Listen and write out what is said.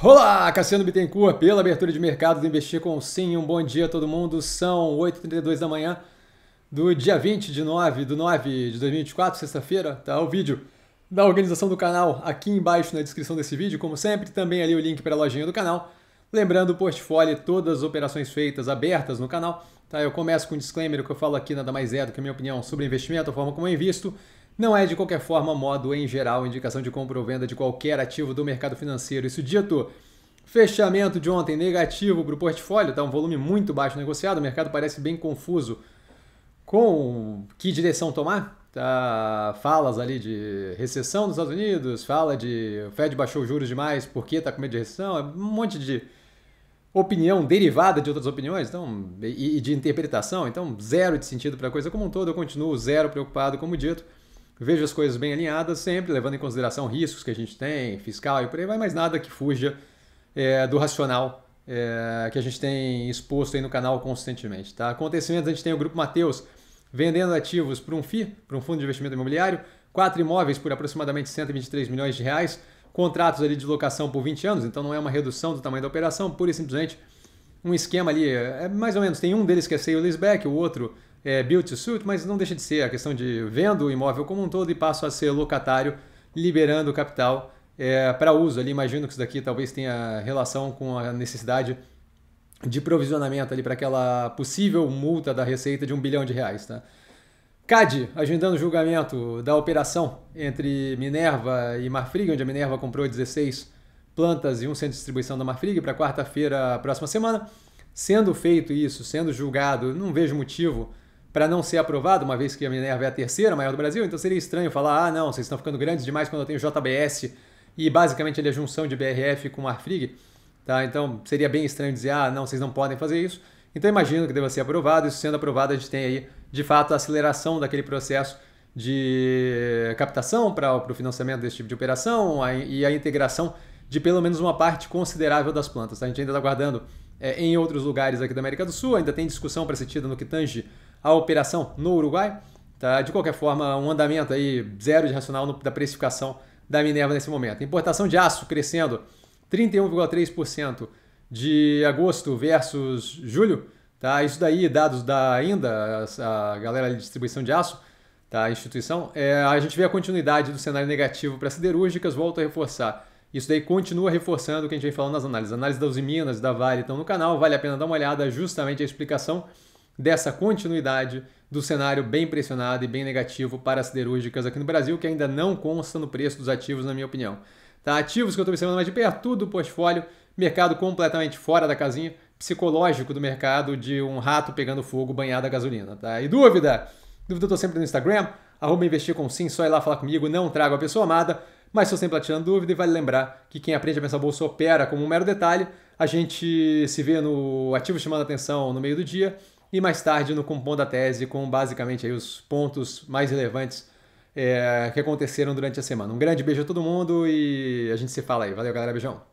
Olá, Cassiano Bittencourt, pela abertura de mercado do Investir com Sim. Um bom dia a todo mundo. São 8h32 da manhã do dia 20 de 9 de 9 de 2024, sexta-feira. Tá o vídeo da organização do canal aqui embaixo na descrição desse vídeo, como sempre. Também ali o link para a lojinha do canal. Lembrando o portfólio e todas as operações feitas abertas no canal. Tá? Eu começo com um disclaimer, o que eu falo aqui nada mais é do que a minha opinião sobre investimento, a forma como eu invisto. Não é, de qualquer forma, modo em geral, indicação de compra ou venda de qualquer ativo do mercado financeiro. Isso dito, fechamento de ontem negativo para o portfólio, Tá um volume muito baixo negociado, o mercado parece bem confuso com que direção tomar. Tá, falas ali de recessão nos Estados Unidos, fala de o Fed baixou juros demais porque está com medo de recessão, é um monte de opinião derivada de outras opiniões então, e, e de interpretação, então zero de sentido para a coisa como um todo, eu continuo zero preocupado, como dito vejo as coisas bem alinhadas sempre, levando em consideração riscos que a gente tem, fiscal e por aí vai, mas nada que fuja é, do racional é, que a gente tem exposto aí no canal consistentemente. Tá? Acontecimentos, a gente tem o Grupo Mateus vendendo ativos para um FI, para um fundo de investimento imobiliário, quatro imóveis por aproximadamente 123 milhões de reais, contratos ali de locação por 20 anos, então não é uma redução do tamanho da operação, pura e simplesmente um esquema ali, é, é mais ou menos, tem um deles que é o Lisbeck o outro é, build to suit, mas não deixa de ser a questão de vendo o imóvel como um todo e passo a ser locatário, liberando o capital é, para uso ali. Imagino que isso daqui talvez tenha relação com a necessidade de provisionamento ali para aquela possível multa da receita de um bilhão de reais, tá? CAD agendando o julgamento da operação entre Minerva e Marfrig, onde a Minerva comprou 16 plantas e um centro de distribuição da Marfrig para quarta-feira próxima semana. Sendo feito isso, sendo julgado, não vejo motivo para não ser aprovado, uma vez que a Minerva é a terceira maior do Brasil, então seria estranho falar, ah, não, vocês estão ficando grandes demais quando eu tenho JBS e basicamente ele é a junção de BRF com Marfrig, tá? Então seria bem estranho dizer, ah, não, vocês não podem fazer isso. Então imagino que deva ser aprovado, isso sendo aprovado a gente tem aí, de fato, a aceleração daquele processo de captação para o financiamento desse tipo de operação a, e a integração de pelo menos uma parte considerável das plantas. Tá? A gente ainda está aguardando é, em outros lugares aqui da América do Sul, ainda tem discussão para ser tida no que tange a operação no Uruguai. Tá? De qualquer forma, um andamento aí zero de racional no, da precificação da Minerva nesse momento. Importação de aço crescendo 31,3% de agosto versus julho. Tá? Isso daí, dados da INDA, a galera de distribuição de aço, tá? a instituição, é, a gente vê a continuidade do cenário negativo para siderúrgicas, volto a reforçar. Isso daí continua reforçando o que a gente vem falando nas análises. Análises das Minas, da Vale estão no canal, vale a pena dar uma olhada, justamente a explicação dessa continuidade do cenário bem pressionado e bem negativo para as siderúrgicas aqui no Brasil, que ainda não consta no preço dos ativos, na minha opinião. Tá, ativos que eu estou observando mais de perto, tudo do portfólio, mercado completamente fora da casinha, psicológico do mercado de um rato pegando fogo banhado a gasolina. Tá? E dúvida? Dúvida eu estou sempre no Instagram, arroba investir com sim, só ir lá falar comigo, não trago a pessoa amada, mas estou sempre atirando dúvida e vale lembrar que quem aprende a pensar bolsa opera como um mero detalhe, a gente se vê no ativo chamando atenção no meio do dia, e mais tarde no Compondo a Tese, com basicamente aí os pontos mais relevantes é, que aconteceram durante a semana. Um grande beijo a todo mundo e a gente se fala aí. Valeu, galera. Beijão.